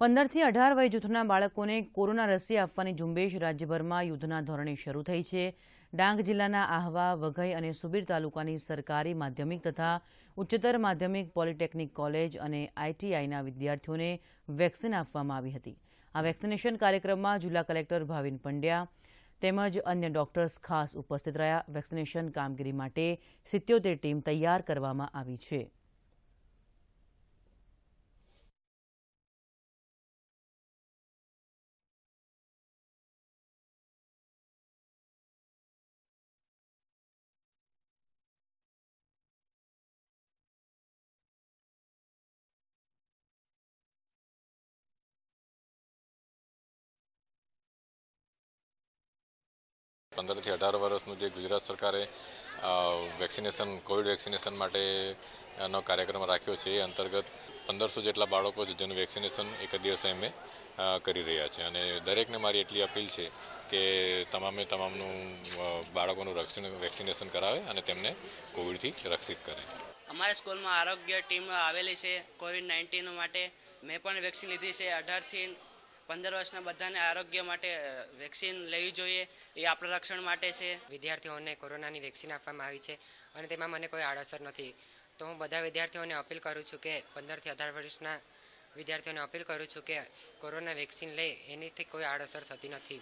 પંદરથી અઢાર વય જૂથના બાળકોને કોરોના રસી આપવાની ઝુંબેશ રાજ્યભરમાં યુદ્ધના ધોરણે શરૂ થઈ છે ડાંગ જિલ્લાના આહવા વઘઈ અને સુબીર તાલુકાની સરકારી માધ્યમિક તથા ઉચ્ચતર માધ્યમિક પોલિટેકનિક કોલેજ અને આઈટીઆઈના વિદ્યાર્થીઓને વેક્સિન આપવામાં આવી હતી આ વેક્સિનેશન કાર્યક્રમમાં જિલ્લા કલેક્ટર ભાવિન પંડ્યા તેમજ અન્ય ડોક્ટર્સ ખાસ ઉપસ્થિત રહ્યા વેક્સિનેશન કામગીરી માટે સિત્યોતેર ટીમ તૈયાર કરવામાં આવી છે પંદરથી અઢાર વર્ષનું જે ગુજરાત સરકારે વેક્સિનેશન કોવિડ વેક્સિનેશન માટેનો કાર્યક્રમ રાખ્યો છે એ અંતર્ગત પંદરસો જેટલા બાળકો છે જેનું વેક્સિનેશન એક દિવસે અમે કરી રહ્યા છે અને દરેકને મારી એટલી અપીલ છે કે તમામે તમામનું બાળકોનું રક્ષણ વેક્સિનેશન કરાવે અને તેમને કોવિડથી રક્ષિત કરે અમારી સ્કૂલમાં આરોગ્ય ટીમ આવેલી છે કોવિડ નાઇન્ટીન માટે મેં પણ વેક્સિન લીધી છે અઢારથી પંદર વર્ષના બધાને આરોગ્ય માટે વેક્સિન લેવી જોઈએ એ આપણા રક્ષણ માટે છે વિદ્યાર્થીઓને કોરોનાની વેક્સિન આપવામાં આવી છે અને તેમાં મને કોઈ આડઅસર નથી તો હું બધા વિદ્યાર્થીઓને અપીલ કરું છું કે પંદરથી અઢાર વર્ષના વિદ્યાર્થીઓને અપીલ કરું છું કે કોરોના વેક્સિન લે એનીથી કોઈ આડઅસર થતી નથી